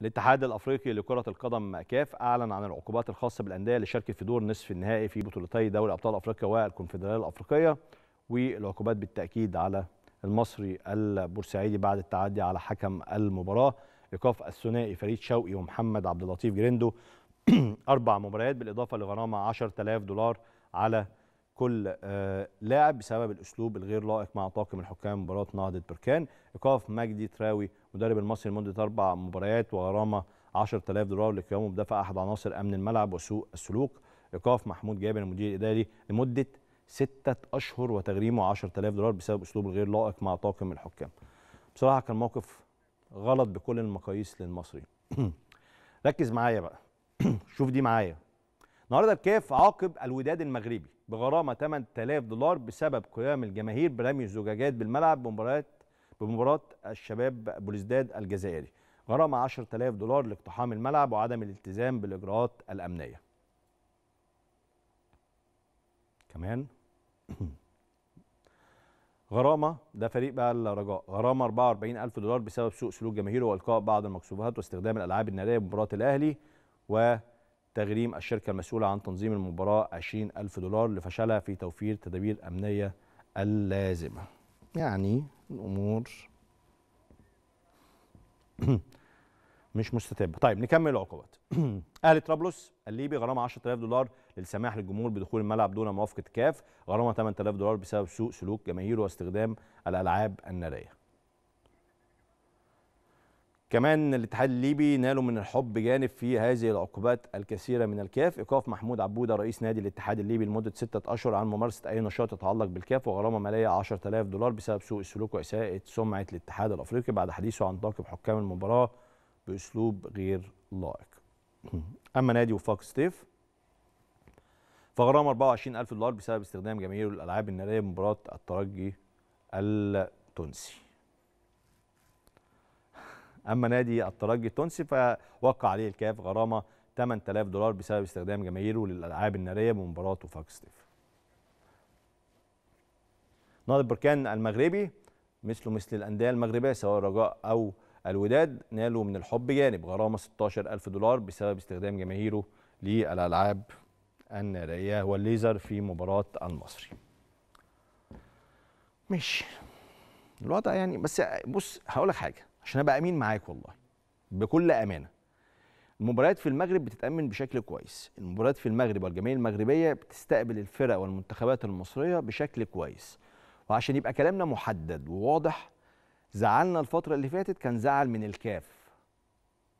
الاتحاد الافريقي لكره القدم كاف اعلن عن العقوبات الخاصه بالانديه اللي شاركت في دور نصف النهائي في بطولتي دوري ابطال افريقيا والكونفدراليه الافريقيه والعقوبات بالتاكيد على المصري البورسعيدي بعد التعدي على حكم المباراه ايقاف الثنائي فريد شوقي ومحمد عبد اللطيف جريندو اربع مباريات بالاضافه لغرامه 10000 دولار على كل آه، لاعب بسبب الاسلوب الغير لائق مع طاقم الحكام مباراه نهضه بركان ايقاف مجدي تراوي مدرب المصري لمده اربع مباريات وغرامه 10000 دولار لقيامه بدفع احد عناصر امن الملعب وسوء السلوك ايقاف محمود جابر المدير الاداري لمده ستة اشهر وتغريمه 10000 دولار بسبب اسلوبه الغير لائق مع طاقم الحكام بصراحه كان موقف غلط بكل المقاييس للمصري ركز معايا بقى شوف دي معايا النهارده الكاف عاقب الوداد المغربي بغرامه 8000 دولار بسبب قيام الجماهير برمي الزجاجات بالملعب بمباريات بمباراه الشباب بلوزداد الجزائري غرامه 10000 دولار لاقتحام الملعب وعدم الالتزام بالاجراءات الامنيه كمان غرامه ده فريق بقى الرجاء غرامه 44000 دولار بسبب سوء سلوك جماهيره والقاء بعض المكسوفات واستخدام الالعاب الناريه بمباراه الاهلي وتغريم الشركه المسؤوله عن تنظيم المباراه 20000 دولار لفشلها في توفير تدابير امنيه اللازمه يعني الامور مش مستتبه طيب نكمل العقوبات اهلي طرابلس الليبي غرامه 10000 دولار للسماح للجمهور بدخول الملعب دون موافقه كاف غرامه 8000 دولار بسبب سوء سلوك جماهيره واستخدام الالعاب الناريه كمان الاتحاد الليبي نالوا من الحب جانب في هذه العقوبات الكثيره من الكاف ايقاف محمود عبوده رئيس نادي الاتحاد الليبي لمده سته اشهر عن ممارسه اي نشاط يتعلق بالكاف وغرامه ماليه 10000 دولار بسبب سوء السلوك واساءه سمعه الاتحاد الافريقي بعد حديثه عن طاقم حكام المباراه باسلوب غير لائق اما نادي وفاق ستيف فغرامه 24000 دولار بسبب استخدام جماهير الالعاب الناريه بمباراه الترجي التونسي اما نادي الترجي التونسي فوقع عليه الكاف غرامه 8000 دولار بسبب استخدام جماهيره للالعاب الناريه بمباراه وفاق سطيف نادي البركان المغربي مثله مثل الانديه المغربيه سواء الرجاء او الوداد نالوا من الحب جانب غرامه 16000 دولار بسبب استخدام جماهيره للالعاب الناريه والليزر في مباراه المصري ماشي الوضع يعني بس بص هقول لك حاجه عشان ابقى امين معاك والله بكل امانه المباريات في المغرب بتتامن بشكل كويس المباريات في المغرب والجمعيه المغربيه بتستقبل الفرق والمنتخبات المصريه بشكل كويس وعشان يبقى كلامنا محدد وواضح زعلنا الفتره اللي فاتت كان زعل من الكاف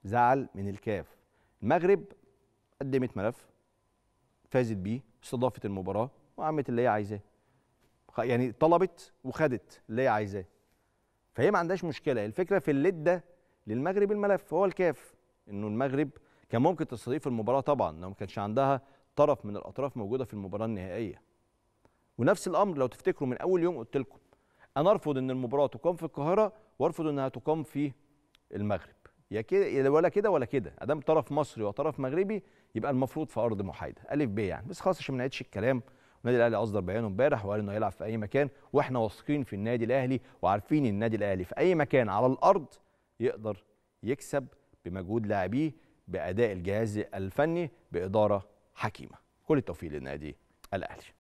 زعل من الكاف المغرب قدمت ملف فازت بيه استضافت المباراه وعملت اللي هي عايزاه يعني طلبت وخدت اللي هي عايزاه فهي ما عندهاش مشكله الفكره في اللده للمغرب الملف هو الكاف انه المغرب كان ممكن تستضيف المباراه طبعا لو ما كانش عندها طرف من الاطراف موجوده في المباراه النهائيه ونفس الامر لو تفتكروا من اول يوم قلت لكم انا ارفض ان المباراه تقام في القاهره وارفض انها تقام في المغرب يا كده ولا كده ولا كده ادام طرف مصري وطرف مغربي يبقى المفروض في ارض محايده الف ب يعني بس خلاص عشان ما الكلام النادي الاهلي اصدر بيانه امبارح وقال انه هيلعب في اي مكان واحنا واثقين في النادي الاهلي وعارفين النادي الاهلي في اي مكان على الارض يقدر يكسب بمجهود لاعبيه باداء الجهاز الفني باداره حكيمه كل التوفيق للنادي الاهلي